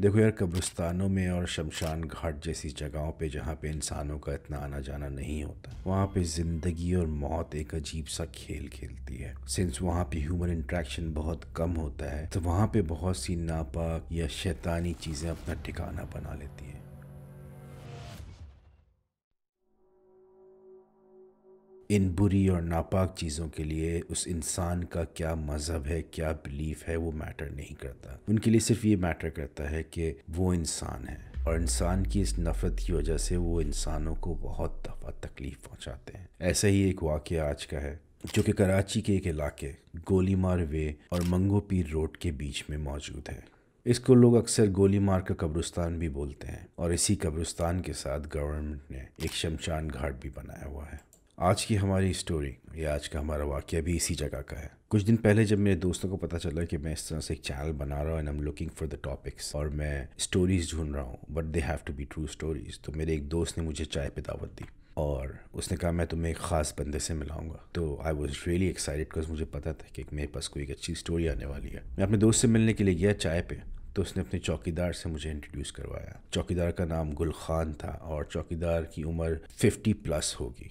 देखो यार कब्रिस्तानों में और शमशान घाट जैसी जगहों पे जहाँ पे इंसानों का इतना आना जाना नहीं होता वहाँ पे ज़िंदगी और मौत एक अजीब सा खेल खेलती है सिंस वहाँ पे ह्यूमन इंट्रैक्शन बहुत कम होता है तो वहाँ पे बहुत सी नापाक या शैतानी चीज़ें अपना ठिकाना बना लेती हैं इन बुरी और नापाक चीज़ों के लिए उस इंसान का क्या मज़हब है क्या बिलीफ है वो मैटर नहीं करता उनके लिए सिर्फ ये मैटर करता है कि वो इंसान है और इंसान की इस नफ़रत की वजह से वो इंसानों को बहुत दफ़ा तकलीफ़ पहुँचाते हैं ऐसा ही एक वाक्य आज का है जो कि कराची के एक इलाके गोलीमार वे और मंगो पीर रोड के बीच में मौजूद है इसको लोग अक्सर गोली मार का कब्रिस्तान भी बोलते हैं और इसी कब्रिस्तान के साथ गवर्नमेंट ने एक शमशान घाट भी बनाया हुआ है आज की हमारी स्टोरी या आज का हमारा वाक्य भी इसी जगह का है कुछ दिन पहले जब मेरे दोस्तों को पता चला कि मैं इस तरह से एक चैनल बना रहा हूँ and am looking for the topics और मैं स्टोरीज ढूंढ रहा हूँ but they have to be true stories तो मेरे एक दोस्त ने मुझे चाय पे दावत दी और उसने कहा मैं तुम्हें एक ख़ास बंदे से मिलाऊंगा तो I was really excited because मुझे पता था कि मेरे पास कोई एक अच्छी स्टोरी आने वाली है मैं अपने दोस्त से मिलने के लिए गया चाय पे तो उसने अपने चौकीदार से मुझे इंट्रोड्यूस करवाया चौकीदार का नाम गुल खान था और चौकीदार की उम्र फिफ्टी प्लस होगी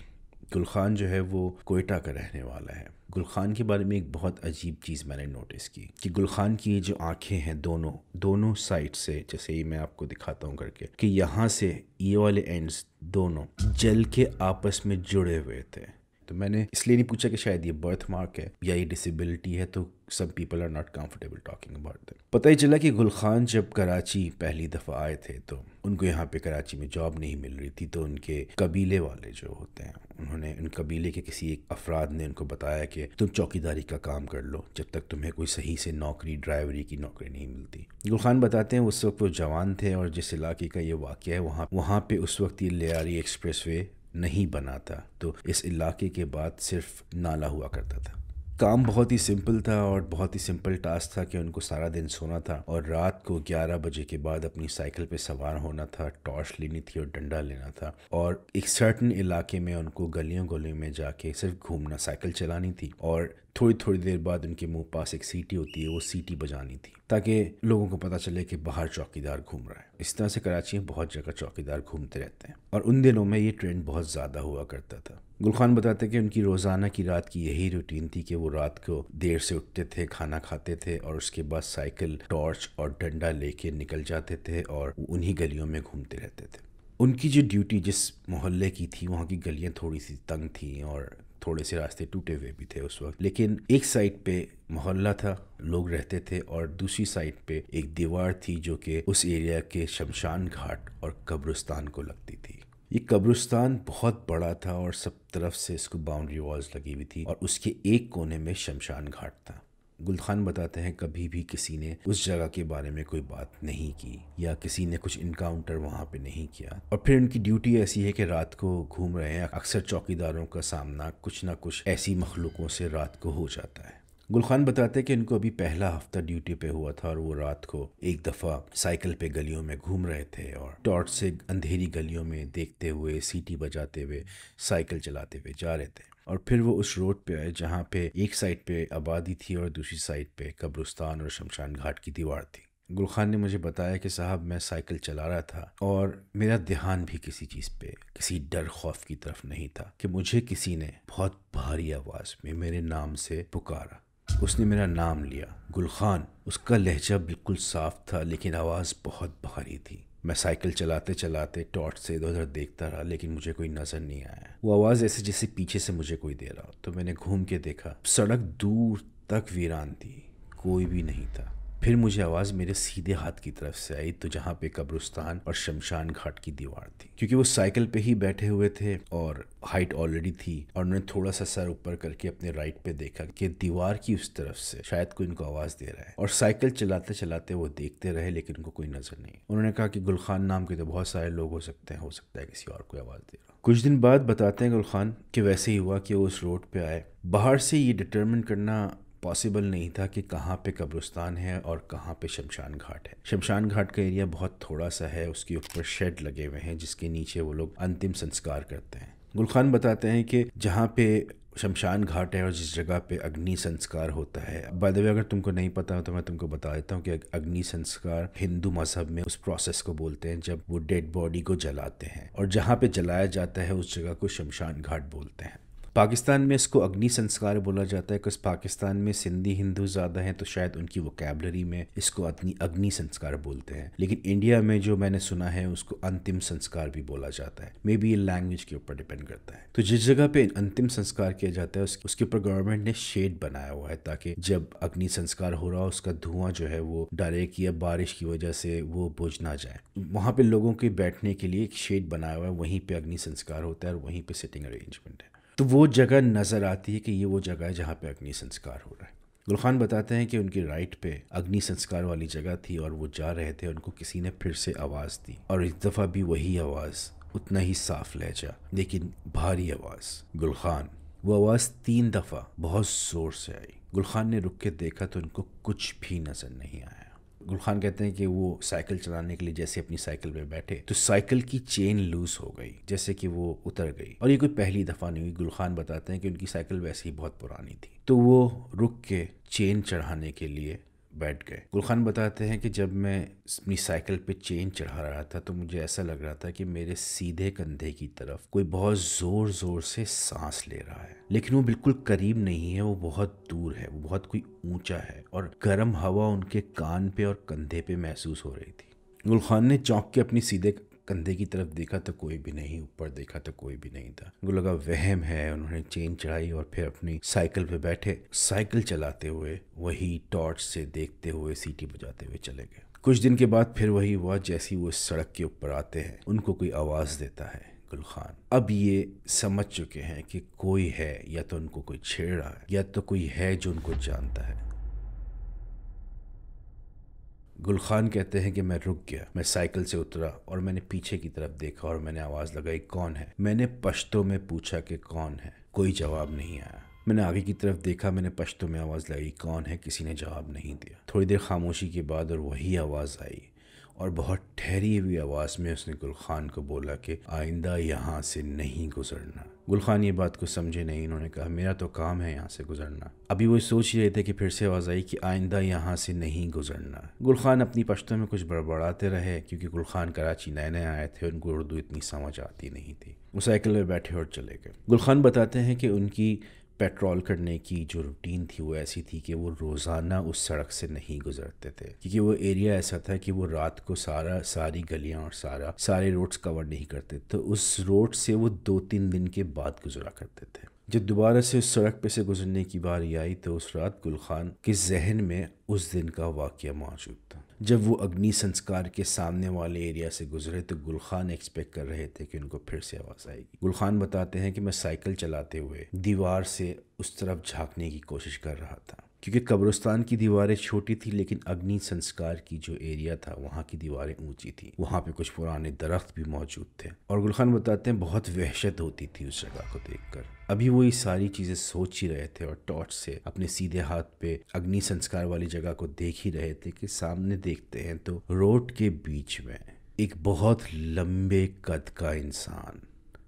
गुलखान जो है वो कोयटा का रहने वाला है गुलखान के बारे में एक बहुत अजीब चीज़ मैंने नोटिस की कि गुलखान की ये जो आंखें हैं दोनों दोनों साइड से जैसे ही मैं आपको दिखाता हूँ करके कि यहाँ से ये वाले एंड्स दोनों जल के आपस में जुड़े हुए थे तो मैंने इसलिए नहीं पूछा कि शायद ये बर्थ मार्क है या ये डिसेबिलिटी है तो some people are not comfortable talking about that पता ही चला कि गुल खान जब कराची पहली दफ़ा आए थे तो उनको यहाँ पे कराची में जॉब नहीं मिल रही थी तो उनके कबीले वाले जो होते हैं उन्होंने उन कबीले के किसी एक अफराद ने उनको बताया कि तुम चौकीदारी का काम कर लो जब तक तुम्हें कोई सही से नौकरी ड्राइवरी की नौकरी नहीं मिलती गुल खान बताते हैं उस वक्त वो जवान थे और जिस इलाके का ये वाक़ है वहाँ वहाँ पर उस वक्त ये लियारी एक्सप्रेस वे नहीं बनाता तो इस इलाके के बाद सिर्फ नाला हुआ करता था काम बहुत ही सिंपल था और बहुत ही सिंपल टास्क था कि उनको सारा दिन सोना था और रात को 11 बजे के बाद अपनी साइकिल पे सवार होना था टॉर्च लेनी थी और डंडा लेना था और एक सर्टन इलाके में उनको गलियों गलियों में जाके सिर्फ घूमना साइकिल चलानी थी और थोड़ी थोड़ी देर बाद उनके मुंह पास एक सीटी होती है वो सीटी बजानी थी ताकि लोगों को पता चले कि बाहर चौकीदार घूम रहा है इस तरह से कराची में बहुत जगह चौकीदार घूमते रहते हैं और उन दिनों में ये ट्रेंड बहुत ज़्यादा हुआ करता था खान बताते कि उनकी रोज़ाना की रात की यही रूटीन थी कि वो रात को देर से उठते थे खाना खाते थे और उसके बाद साइकिल टॉर्च और डंडा लेके निकल जाते थे और उन्हीं गलियों में घूमते रहते थे उनकी जो ड्यूटी जिस मोहल्ले की थी वहाँ की गलियाँ थोड़ी सी तंग थी और थोड़े से रास्ते टूटे हुए भी थे उस वक्त लेकिन एक साइड पे मोहल्ला था लोग रहते थे और दूसरी साइड पे एक दीवार थी जो कि उस एरिया के शमशान घाट और कब्रिस्तान को लगती थी ये कब्रिस्तान बहुत बड़ा था और सब तरफ से इसको बाउंड्री वॉल्स लगी हुई थी और उसके एक कोने में शमशान घाट था गुलखान बताते हैं कभी भी किसी ने उस जगह के बारे में कोई बात नहीं की या किसी ने कुछ इनकाउंटर वहाँ पे नहीं किया और फिर उनकी ड्यूटी ऐसी है कि रात को घूम रहे हैं अक्सर चौकीदारों का सामना कुछ ना कुछ ऐसी मखलूकों से रात को हो जाता है गुलखान बताते हैं कि इनको अभी पहला हफ्ता ड्यूटी पे हुआ था और वो रात को एक दफ़ा साइकिल पे गलियों में घूम रहे थे और टॉर्च से अंधेरी गलियों में देखते हुए सीटी बजाते हुए साइकिल चलाते हुए जा रहे थे और फिर वो उस रोड पे आए जहाँ पे एक साइड पे आबादी थी और दूसरी साइड पे कब्रिस्तान और शमशान घाट की दीवार थी गुल ख़ान ने मुझे बताया कि साहब मैं साइकिल चला रहा था और मेरा ध्यान भी किसी चीज़ पे किसी डर खौफ की तरफ नहीं था कि मुझे किसी ने बहुत भारी आवाज़ में मेरे नाम से पुकारा उसने मेरा नाम लिया गुल ख़ान उसका लहजा बिल्कुल साफ था लेकिन आवाज़ बहुत भारी थी मैं साइकिल चलाते चलाते टॉर्च से इधर उधर देखता रहा लेकिन मुझे कोई नज़र नहीं आया वो आवाज़ ऐसे जैसे पीछे से मुझे कोई दे रहा हो तो मैंने घूम के देखा सड़क दूर तक वीरान थी कोई भी नहीं था फिर मुझे आवाज़ मेरे सीधे हाथ की तरफ से आई तो जहाँ पे कब्रिस्तान और शमशान घाट की दीवार थी क्योंकि वो साइकिल पे ही बैठे हुए थे और हाइट ऑलरेडी थी और उन्होंने थोड़ा सा सर ऊपर करके अपने राइट पे देखा कि दीवार की उस तरफ से शायद कोई उनको आवाज़ दे रहा है और साइकिल चलाते चलाते वो देखते रहे लेकिन उनको कोई नज़र नहीं उन्होंने कहा कि गुलखान नाम के तो बहुत सारे लोग हो सकते हैं हो सकता है किसी और कोई आवाज़ दे रहा कुछ दिन बाद बताते हैं गुलखान कि वैसे ही हुआ कि वो उस रोड पे आए बाहर से ये डिटर्मिन करना पॉसिबल नहीं था कि कहाँ पे कब्रिस्तान है और कहाँ पे शमशान घाट है शमशान घाट का एरिया बहुत थोड़ा सा है उसके ऊपर शेड लगे हुए हैं जिसके नीचे वो लोग अंतिम संस्कार करते हैं गुलखान बताते हैं कि जहाँ पे शमशान घाट है और जिस जगह पे अग्नि संस्कार होता है बाय द वे अगर तुमको नहीं पता हो तो मैं तुमको बता देता हूँ कि अग्नि संस्कार हिंदू मजहब में उस प्रोसेस को बोलते हैं जब वो डेड बॉडी को जलाते हैं और जहाँ पे जलाया जाता है उस जगह को शमशान घाट बोलते हैं पाकिस्तान में इसको अग्नि संस्कार बोला जाता है बिकॉज पाकिस्तान में सिंधी हिंदू ज़्यादा हैं तो शायद उनकी वोकेबलरी में इसको अग्नि अग्नि संस्कार बोलते हैं लेकिन इंडिया में जो मैंने सुना है उसको अंतिम संस्कार भी बोला जाता है मे बी ये लैंग्वेज के ऊपर डिपेंड करता है तो जिस जगह पे अंतिम संस्कार किया जाता है उसके ऊपर गवर्नमेंट ने शेड बनाया हुआ है ताकि जब अग्नि संस्कार हो रहा हो उसका धुआं जो है वो डायरेक्ट या बारिश की वजह से वो बुझ ना जाए वहाँ पे लोगों के बैठने के लिए एक शेड बनाया हुआ है वहीं पर अग्नि संस्कार होता है और वहीं पर सिटिंग अरेंजमेंट है तो वो जगह नज़र आती है कि ये वो जगह है जहाँ पे अग्नि संस्कार हो रहा है गुलखान बताते हैं कि उनकी राइट पे अग्नि संस्कार वाली जगह थी और वो जा रहे थे उनको किसी ने फिर से आवाज़ दी और इस दफ़ा भी वही आवाज़ उतना ही साफ ले जा लेकिन भारी आवाज़ गुल ख़ान वो आवाज़ तीन दफ़ा बहुत ज़ोर से आई गुलखान ने रुक के देखा तो उनको कुछ भी नज़र नहीं आया गुलखान कहते हैं कि वो साइकिल चलाने के लिए जैसे अपनी साइकिल पे बैठे तो साइकिल की चेन लूज हो गई जैसे कि वो उतर गई और ये कोई पहली दफ़ा नहीं हुई गुलखान बताते हैं कि उनकी साइकिल वैसे ही बहुत पुरानी थी तो वो रुक के चेन चढ़ाने के लिए बैठ गए गुलखान बताते हैं कि जब मैं अपनी साइकिल पे चेन चढ़ा रहा था तो मुझे ऐसा लग रहा था कि मेरे सीधे कंधे की तरफ कोई बहुत ज़ोर ज़ोर से सांस ले रहा है लेकिन वो बिल्कुल करीब नहीं है वो बहुत दूर है वो बहुत कोई ऊंचा है और गर्म हवा उनके कान पे और कंधे पे महसूस हो रही थी गुलखान ने चौंक के अपनी सीधे कंधे की तरफ देखा तो कोई भी नहीं ऊपर देखा तो कोई भी नहीं था उनको लगा वहम है उन्होंने चेन चढ़ाई और फिर अपनी साइकिल पे बैठे साइकिल चलाते हुए वही टॉर्च से देखते हुए सीटी बजाते हुए चले गए कुछ दिन के बाद फिर वही हुआ जैसी वो सड़क के ऊपर आते हैं उनको कोई आवाज़ देता है गुल खान अब ये समझ चुके हैं कि कोई है या तो उनको कोई छेड़ रहा है या तो कोई है जो उनको जानता है गुलखान कहते हैं कि मैं रुक गया मैं साइकिल से उतरा और मैंने पीछे की तरफ देखा और मैंने आवाज़ लगाई कौन है मैंने पश्तों में पूछा कि कौन है कोई जवाब नहीं आया मैंने आगे की तरफ देखा मैंने पश्तों में आवाज़ लगाई कौन है किसी ने जवाब नहीं दिया थोड़ी देर खामोशी के बाद और वही आवाज़ आई और बहुत ठहरी हुई आवाज़ में उसने गुल खान को बोला कि आइंदा यहाँ से नहीं गुजरना गुल खान ये बात को समझे नहीं उन्होंने कहा मेरा तो काम है यहाँ से गुजरना अभी वो सोच ही रहे थे कि फिर से आवाज़ आई कि आइंदा यहाँ से नहीं गुजरना गुलखान अपनी पश्तों में कुछ बड़बड़ाते रहे क्योंकि गुलखान कराची नए नए आए थे उनको उर्दू इतनी समझ आती नहीं थी वो साइकिल में बैठे और चले गए गुलखान बताते हैं कि उनकी पेट्रोल करने की जो रूटीन थी वो ऐसी थी कि वो रोज़ाना उस सड़क से नहीं गुजरते थे क्योंकि वो एरिया ऐसा था कि वो रात को सारा सारी गलियां और सारा सारे रोड्स कवर नहीं करते तो उस रोड से वो दो तीन दिन के बाद गुजरा करते थे जब दोबारा से उस सड़क पे से गुजरने की बारी आई तो उस रात गुलखान के जहन में उस दिन का वाक़ मौजूद जब वो अग्नि संस्कार के सामने वाले एरिया से गुजरे तो गुलखान एक्सपेक्ट कर रहे थे कि उनको फिर से आवाज़ आएगी गुलखान बताते हैं कि मैं साइकिल चलाते हुए दीवार से उस तरफ झांकने की कोशिश कर रहा था क्योंकि कब्रिस्तान की दीवारें छोटी थी लेकिन अग्नि संस्कार की जो एरिया था वहाँ की दीवारें ऊंची थी वहाँ पे कुछ पुराने दरख्त भी मौजूद थे और गुलखान बताते हैं बहुत वहशत होती थी उस जगह को देखकर अभी वो ये सारी चीजें सोच ही रहे थे और टॉर्च से अपने सीधे हाथ पे अग्नि संस्कार वाली जगह को देख ही रहे थे कि सामने देखते हैं तो रोड के बीच में एक बहुत लंबे कद का इंसान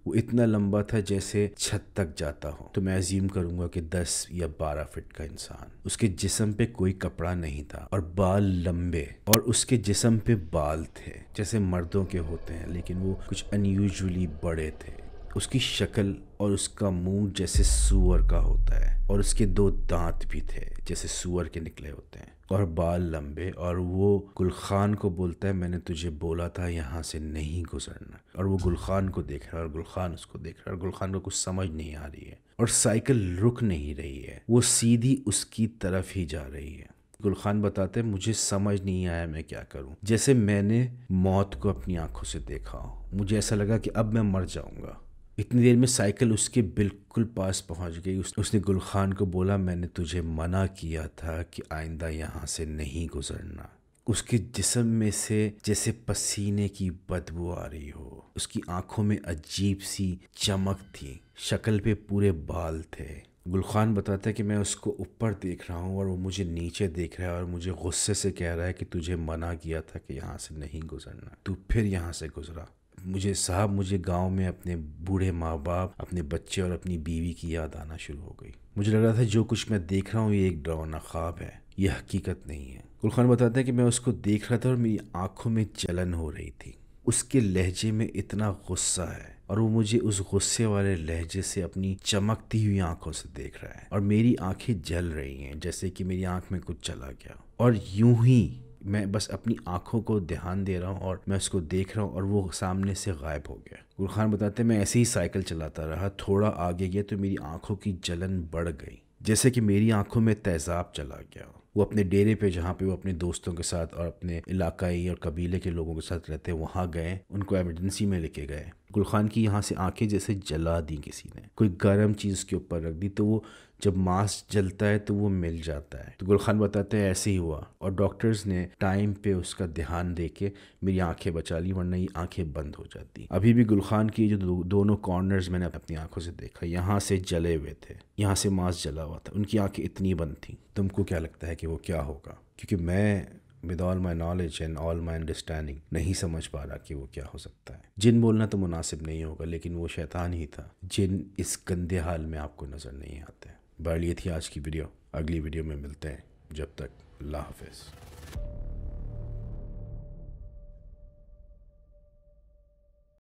वो इतना लंबा था जैसे छत तक जाता हो तो मैं अजीम करूंगा कि 10 या 12 फिट का इंसान उसके जिसम पे कोई कपड़ा नहीं था और बाल लंबे और उसके जिसम पे बाल थे जैसे मर्दों के होते हैं लेकिन वो कुछ अनयूजली बड़े थे उसकी शक्ल और उसका मुंह जैसे सुअर का होता है और उसके दो दांत भी थे जैसे सुअर के निकले होते हैं और बाल लंबे और वो गुलखान को बोलता है मैंने तुझे बोला था यहाँ से नहीं गुजरना और वो गुलखान को देख रहा है और गुलखान उसको देख रहा है और गुलखान को कुछ समझ नहीं आ रही है और साइकिल रुक नहीं रही है वो सीधी उसकी तरफ ही जा रही है गुलखान बताते मुझे समझ नहीं आया मैं क्या करूं जैसे मैंने मौत को अपनी आंखों से देखा मुझे ऐसा लगा कि अब मैं मर जाऊंगा इतनी देर में साइकिल उसके बिल्कुल पास पहुंच गई उस, उसने गुल खान को बोला मैंने तुझे मना किया था कि आइंदा यहाँ से नहीं गुजरना उसके जिसम में से जैसे पसीने की बदबू आ रही हो उसकी आंखों में अजीब सी चमक थी शक्ल पे पूरे बाल थे गुलखान बताता है कि मैं उसको ऊपर देख रहा हूँ और वो मुझे नीचे देख रहा है और मुझे गुस्से से कह रहा है कि तुझे मना किया था कि यहाँ से नहीं गुजरना तू फिर यहाँ से गुजरा मुझे साहब मुझे गांव में अपने बूढ़े माँ बाप अपने बच्चे और अपनी बीवी की याद आना शुरू हो गई मुझे लग रहा था जो कुछ मैं देख रहा हूँ ये एक डरावना ख्वाब है ये हकीकत नहीं है गुलखान बताते हैं कि मैं उसको देख रहा था और मेरी आंखों में जलन हो रही थी उसके लहजे में इतना गुस्सा है और वो मुझे उस गुस्से वाले लहजे से अपनी चमकती हुई आंखों से देख रहा है और मेरी आंखें जल रही हैं जैसे कि मेरी आंख में कुछ चला गया और यूं ही मैं बस अपनी आंखों को ध्यान दे रहा हूँ और मैं उसको देख रहा हूँ और वो सामने से गायब हो गया गुरखान बताते मैं ऐसे ही साइकिल चलाता रहा थोड़ा आगे गया तो मेरी आंखों की जलन बढ़ गई जैसे कि मेरी आंखों में तेज़ाब चला गया वो अपने डेरे पे जहाँ पे वो अपने दोस्तों के साथ और अपने इलाकाई और कबीले के लोगों के साथ रहते वहाँ गए उनको एमरजेंसी में लेके गए गुलखान की यहाँ से आंखें जैसे जला दी किसी ने कोई गर्म चीज़ के ऊपर रख दी तो वो जब मांस जलता है तो वो मिल जाता है तो गुलखान बताते हैं ऐसे ही हुआ और डॉक्टर्स ने टाइम पे उसका ध्यान दे के मेरी आंखें बचा ली वरना ये आंखें बंद हो जाती अभी भी गुलखान की जो दो, दोनों कॉर्नर्स मैंने अपनी आंखों से देखा यहाँ से जले हुए थे यहाँ से मांस जला हुआ था उनकी आंखें इतनी बंद थी तुमको क्या लगता है कि वो क्या होगा क्योंकि मैं with all my knowledge and all my understanding नहीं समझ पा रहा कि वो क्या हो सकता है जिन बोलना तो मुनासिब नहीं होगा लेकिन वो शैतान ही था जिन इस गंदे हाल में आपको नज़र नहीं आते बढ़ ये थी आज की वीडियो अगली वीडियो में मिलते हैं जब तक अल्लाह हाफिज़